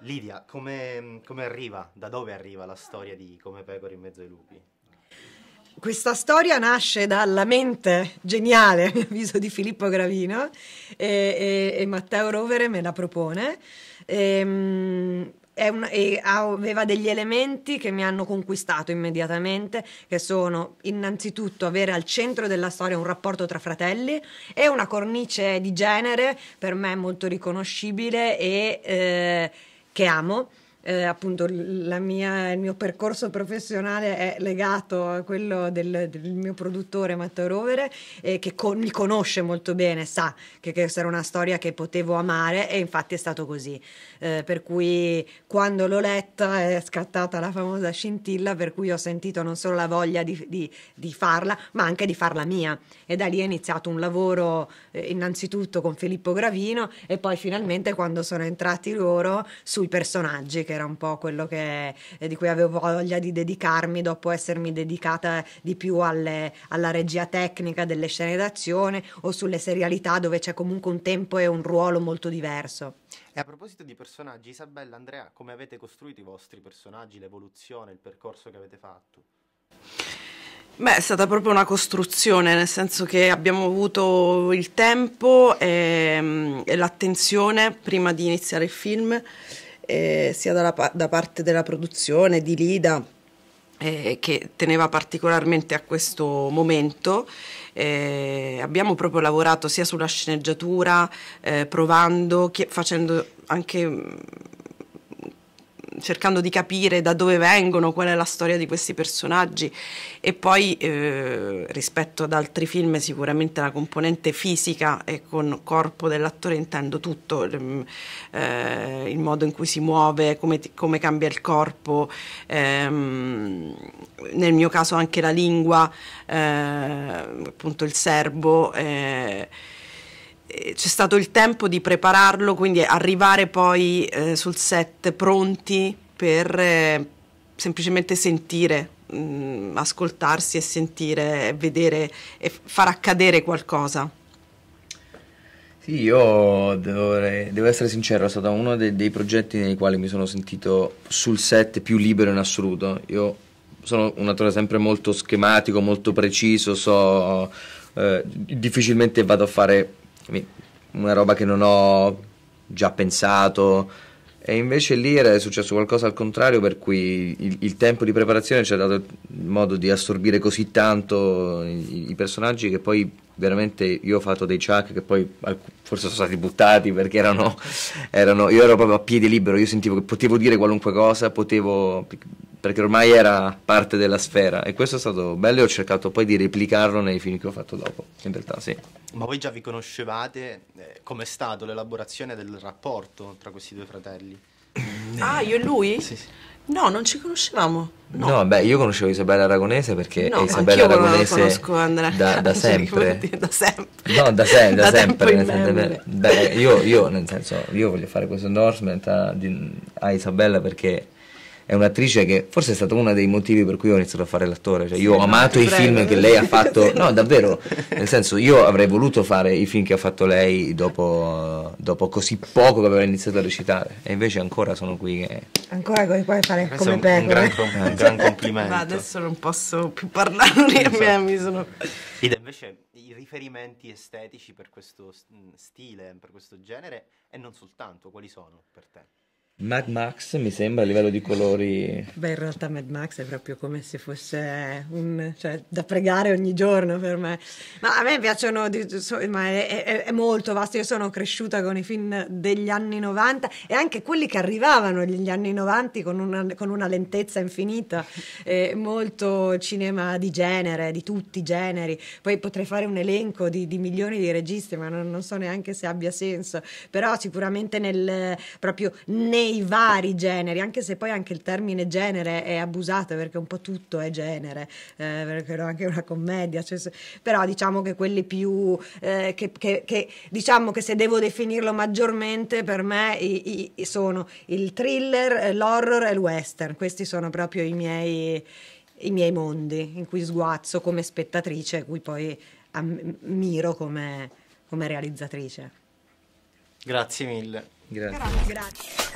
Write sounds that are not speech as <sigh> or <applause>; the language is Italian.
Lidia, come, come arriva, da dove arriva la storia di Come pecore in mezzo ai lupi? Questa storia nasce dalla mente geniale, a mio avviso, di Filippo Gravino e, e, e Matteo Rovere me la propone. Ehm, e, um, un, aveva degli elementi che mi hanno conquistato immediatamente, che sono innanzitutto avere al centro della storia un rapporto tra fratelli e una cornice di genere per me molto riconoscibile e... Eh, che amo eh, appunto mia, il mio percorso professionale è legato a quello del, del mio produttore Matteo Rovere eh, che con, mi conosce molto bene, sa che questa era una storia che potevo amare e infatti è stato così. Eh, per cui quando l'ho letta è scattata la famosa scintilla per cui ho sentito non solo la voglia di, di, di farla ma anche di farla mia e da lì è iniziato un lavoro eh, innanzitutto con Filippo Gravino e poi finalmente quando sono entrati loro sui personaggi che era un po' quello che, eh, di cui avevo voglia di dedicarmi dopo essermi dedicata di più alle, alla regia tecnica delle scene d'azione o sulle serialità dove c'è comunque un tempo e un ruolo molto diverso. E a proposito di personaggi, Isabella, Andrea, come avete costruito i vostri personaggi, l'evoluzione, il percorso che avete fatto? Beh, è stata proprio una costruzione, nel senso che abbiamo avuto il tempo e, ehm, e l'attenzione prima di iniziare il film eh, sia dalla, da parte della produzione di Lida eh, che teneva particolarmente a questo momento. Eh, abbiamo proprio lavorato sia sulla sceneggiatura, eh, provando, facendo anche cercando di capire da dove vengono, qual è la storia di questi personaggi e poi eh, rispetto ad altri film sicuramente la componente fisica e con corpo dell'attore intendo tutto, ehm, eh, il modo in cui si muove, come, come cambia il corpo, ehm, nel mio caso anche la lingua, eh, appunto il serbo. Eh, eh, c'è stato il tempo di prepararlo, quindi arrivare poi eh, sul set pronti per eh, semplicemente sentire, mh, mm, ascoltarsi e sentire, vedere e far accadere qualcosa. Sì, io devo, essere sincero, è stato uno dei, dei progetti nei quali mi sono sentito sul set più libero in assoluto. Io sono un attore sempre molto schematico, molto preciso, so, eh, difficilmente vado a fare una roba che non ho già pensato. E invece lì era successo qualcosa al contrario, per cui il, il tempo di preparazione ci ha dato modo di assorbire così tanto i, i, personaggi che poi veramente io ho fatto dei chuck che poi forse sono stati buttati perché erano, erano io ero proprio a piedi libero io sentivo che potevo dire qualunque cosa potevo perché ormai era parte della sfera e questo è stato bello e ho cercato poi di replicarlo nei film che ho fatto dopo in realtà sì ma voi già vi conoscevate eh, è stato l'elaborazione del rapporto tra questi due fratelli ah io e lui? sì, sì. No, non ci conoscevamo. No. no. beh, io conoscevo Isabella Aragonese perché no, Isabella Aragonese conosco Andrea da, da <laughs> cioè, sempre. da sempre. No, da, se, da, da sempre. Nel senso, beh, io, io, nel senso, io voglio fare questo endorsement a, a Isabella perché è un'attrice che forse è stato uno dei motivi per cui ho iniziato a fare l'attore. Cioè, io ho amato i film che lei ha fatto, <laughs> no, davvero, nel senso, io avrei voluto fare i film che ha fatto lei dopo, dopo così poco che aveva iniziato a recitare, e invece ancora sono qui. Che... Ancora qui puoi fare Questo come pecore. Un, gran, com- un gran <laughs> complimento. Ma adesso non posso più parlarne, esatto. mi sono. Ed invece i riferimenti estetici per questo stile, per questo genere, e non soltanto, quali sono per te? Mad Max mi sembra a livello di colori. Beh, in realtà Mad Max è proprio come se fosse un, cioè, da pregare ogni giorno per me. Ma a me piacciono, ma è, è, è, molto vasto. Io sono cresciuta con i film degli anni 90 e anche quelli che arrivavano negli anni 90 con una, con una lentezza infinita. Eh, molto cinema di genere, di tutti i generi. Poi potrei fare un elenco di, di milioni di registi, ma non, non, so neanche se abbia senso. Però sicuramente nel proprio. Nel i vari generi, anche se poi anche il termine genere è abusato perché un po' tutto è genere, eh, perché era anche una commedia, cioè, però diciamo che quelli più, eh, che, che, che, diciamo che se devo definirlo maggiormente per me i, i, sono il thriller, l'horror e il western, questi sono proprio i miei, i miei mondi in cui sguazzo come spettatrice, cui poi ammiro come, come realizzatrice. Grazie mille. Grátis. Grátis.